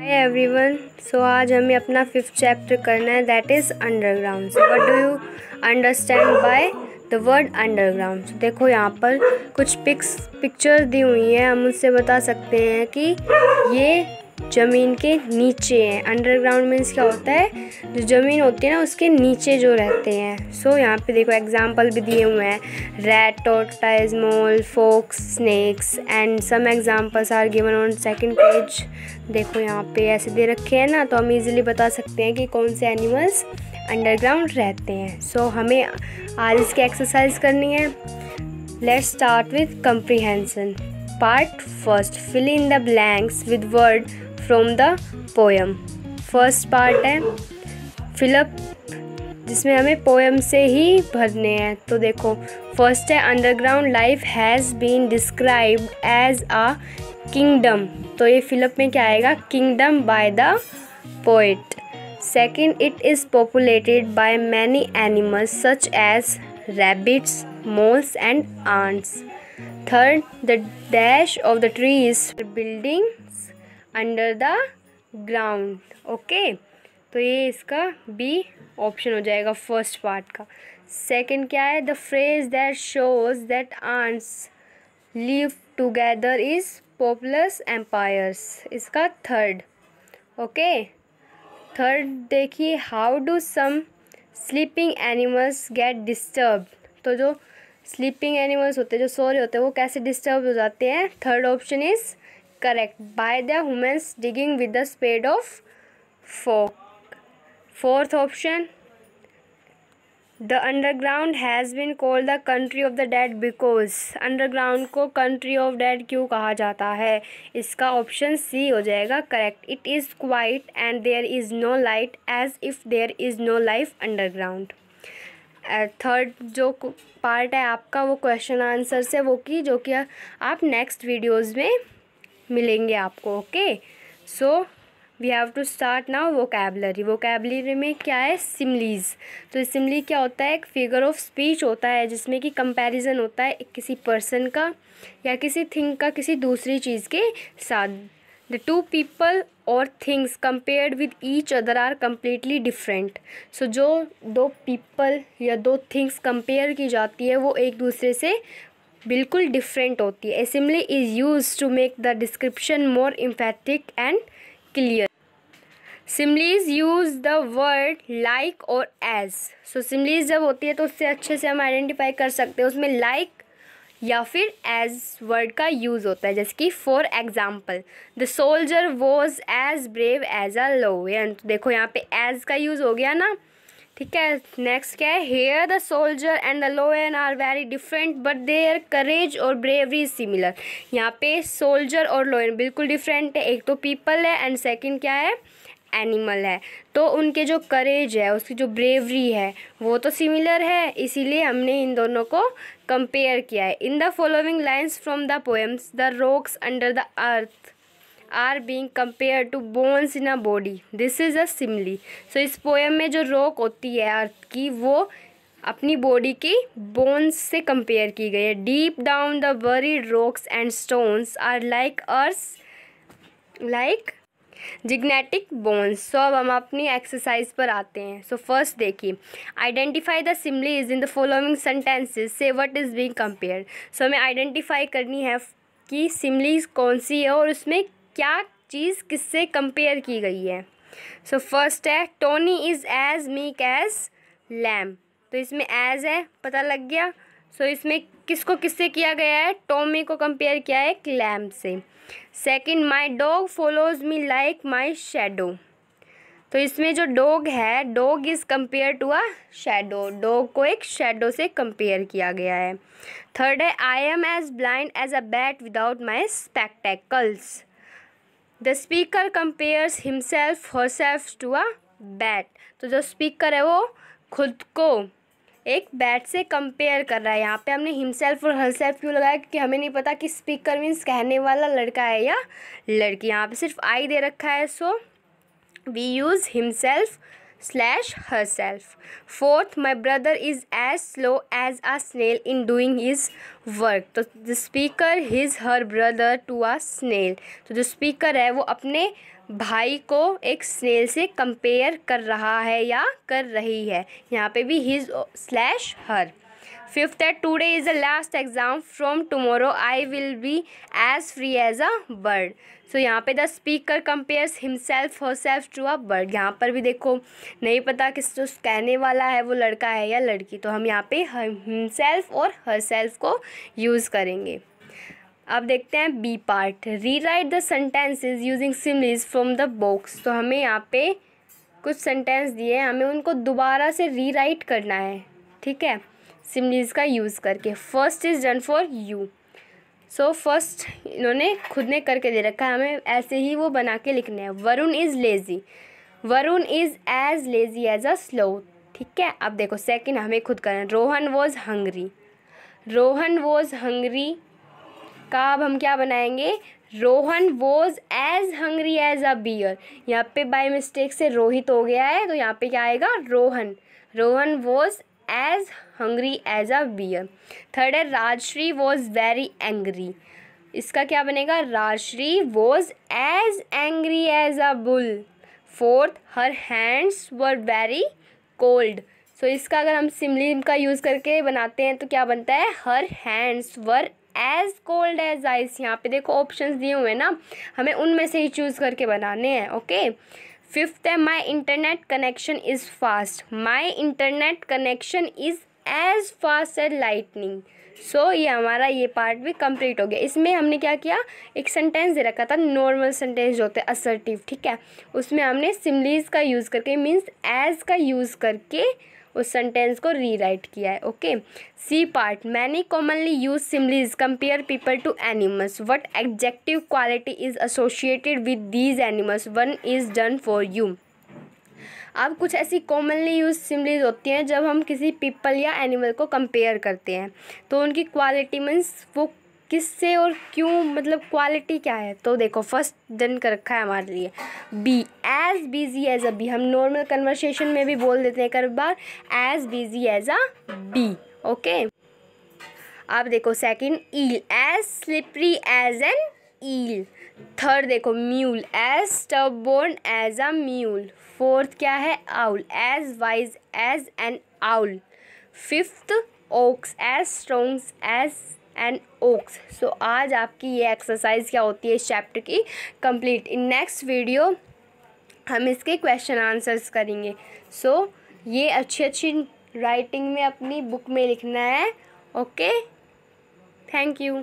Hi everyone so आज हमें अपना फिफ्थ चैप्टर करना है that is underground what what do you understand by the word underground देखो यहाँ पर कुछ पिक्स पिक्चर दी हुई हैं हम उससे बता सकते हैं कि ये ज़मीन के नीचे हैं अंडरग्राउंड मीन्स क्या होता है जो ज़मीन होती है ना उसके नीचे जो रहते हैं सो so, यहाँ पे देखो एग्जांपल भी दिए हुए हैं red tortoise mole fox snakes and some examples are given on second page देखो यहाँ पे ऐसे दे रखे हैं ना तो हम इजीली बता सकते हैं कि कौन से एनिमल्स अंडरग्राउंड रहते हैं सो so, हमें आज इसकी एक्सरसाइज करनी है let's start with comprehension part first fill in the blanks with word from the poem first part है फिलअप जिसमें हमें पोएम से ही भरने हैं तो देखो फर्स्ट है underground life has been described as a kingdom तो ये फिलअप में क्या आएगा kingdom by the poet second it is populated by many animals such as rabbits moles and ants third the dash of the tree is building under the ground okay तो ये इसका B option हो जाएगा first part का second क्या है the phrase that shows that ants live together is populous empires इसका third okay third देखिए how do some sleeping animals get disturb तो जो स्लीपिंग एनिमल्स होते हैं जो सो रहे होते हैं वो कैसे डिस्टर्ब हो जाते हैं third option is correct by the humans digging with the spade of folk fourth option the underground has been called the country of the dead because underground को कंट्री ऑफ डेड क्यों कहा जाता है इसका option C हो जाएगा correct it is quiet and there is no light as if there is no life underground third जो part है आपका वो क्वेश्चन आंसर से वो की जो कि आप नेक्स्ट वीडियोज़ में मिलेंगे आपको okay so we have to start now vocabulary वो कैबलरी में क्या है सिमलीज तो सिमली क्या होता है एक फिगर ऑफ स्पीच होता है जिसमें कि कंपैरिजन होता है किसी पर्सन का या किसी थिंग का किसी दूसरी चीज़ के साथ द टू पीपल और things compared with each other are completely different so जो दो पीपल या दो थिंग्स कंपेयर की जाती है वो एक दूसरे से बिल्कुल डिफरेंट होती है a simile is use to make the description more emphatic and clear similes use the word like or as so similes जब होती है तो उससे अच्छे से हम आइडेंटिफाई कर सकते हैं उसमें लाइक like या फिर एज वर्ड का यूज़ होता है जैसे कि for example the soldier was as brave as a lion देखो यहाँ पे एज का यूज़ हो गया ना ठीक है नेक्स्ट क्या है here the soldier and the lion are very different but their courage और ब्रेवरी सिमिलर यहाँ पे सोल्जर और लोयन बिल्कुल डिफरेंट है एक तो पीपल है एंड सेकेंड क्या है एनिमल है तो उनके जो करेज है उसकी जो ब्रेवरी है वो तो सिमिलर है इसीलिए हमने इन दोनों को कंपेयर किया है in the following lines from the poems the rocks under the earth are being compare to bones in a body this is a simile so इस पोएम में जो रॉक होती है अर्थ की वो अपनी बॉडी की बोन्स से कंपेयर की गई है deep down the very rocks and stones are like ours like gigantic bones so अब हम अपनी एक्सरसाइज पर आते हैं सो फर्स्ट देखिए identify the simile is in the following sentences से what is being compare so हमें आइडेंटिफाई करनी है कि सिमली कौन सी है और उसमें क्या चीज़ किससे कंपेयर की गई है सो so, फर्स्ट है Tony is as meek as lamb तो इसमें एज है पता लग गया सो so, इसमें किसको किससे किया गया है टोमी को कंपेयर किया है एक लैम से second my dog follows me like my shadow तो इसमें जो डॉग है dog is compare to a shadow dog को एक शेडो से कंपेयर किया गया है थर्ड है I am as blind as a bat without my spectacles the speaker compares himself herself to a bat तो जो स्पीकर है वो खुद को एक बैट से कंपेयर कर रहा है यहाँ पे हमने हिमसेल्फ और सेल्फ क्यों लगाया क्योंकि हमें नहीं पता कि स्पीकर मीन्स कहने वाला लड़का है या लड़की यहाँ पे सिर्फ आई दे रखा है so we use himself slash herself. Fourth, my brother is as slow as a snail in doing his work. तो the speaker his her brother to a snail. तो जो speaker है वो अपने भाई को एक स्नेल से कंपेयर कर रहा है या कर रही है यहाँ पे भी हिज स्लैश हर फिफ्थ है today is a last exam from tomorrow I will be as free as a bird so यहाँ पे the speaker compares himself herself to a bird यहाँ पर भी देखो नहीं पता किस जो कहने वाला है वो लड़का है या लड़की तो हम यहाँ पे हिमसेल्फ और हर सेल्फ को यूज़ करेंगे अब देखते हैं B part rewrite the sentences using similes from the box तो हमें यहाँ पे कुछ सेंटेंस दिए हैं हमें उनको दोबारा से रीराइट करना है ठीक है सिमलीज का यूज़ करके first is done for you so first इन्होंने खुद ने करके दे रखा है हमें ऐसे ही वो बना के लिखने हैं Varun is lazy Varun is as lazy as a slow ठीक है अब देखो सेकंड हमें खुद करना Rohan was hungry Rohan was hungry का अब हम क्या बनाएंगे Rohan was as hungry as a bear यहाँ पे बाय मिस्टेक से रोहित हो गया है तो यहाँ पे क्या आएगा Rohan Rohan was as hungry as a bear third है राजश्री वॉज वेरी एंग्री इसका क्या बनेगा Rajshri was as angry as a bull fourth her hands were very cold so इसका अगर हम सिमलिम का यूज़ करके बनाते हैं तो क्या बनता है her hands were as cold as ice यहाँ पे देखो ऑप्शंस दिए हुए हैं ना हमें उनमें से ही चूज़ करके बनाने हैं ओके फिफ्थ है my internet connection is fast my internet connection is as fast as lightning so ये हमारा ये पार्ट भी कंप्लीट हो गया इसमें हमने क्या किया एक सेंटेंस दे रखा था नॉर्मल सेंटेंस जो होते हैं असर्टिव ठीक है उसमें हमने सिमलीज का यूज़ करके मीन्स एज का यूज़ करके उस सेंटेंस को रीराइट किया है okay C part many commonly use similes compare people to animals what exact quality is associated with these animals one is done for you अब कुछ ऐसी कॉमनली यूज सिमलीज होती हैं जब हम किसी पीपल या एनिमल को कंपेयर करते हैं तो उनकी क्वालिटी मीन्स वो किससे और क्यों मतलब क्वालिटी क्या है तो देखो फर्स्ट डन कर रखा है हमारे लिए B as busy as a bee हम नॉर्मल कन्वर्सेशन में भी बोल देते हैं कई बार as busy as a bee okay अब देखो second eel as slippery as an eel third देखो mule as stubborn as a mule fourth क्या है owl as wise as an owl fifth ox as strong as an ox so आज आपकी ये exercise क्या होती है इस चैप्टर की कंप्लीट इन नेक्स्ट वीडियो हम इसके क्वेश्चन आंसर्स करेंगे सो so, ये अच्छी अच्छी राइटिंग में अपनी बुक में लिखना है ओके थैंक यू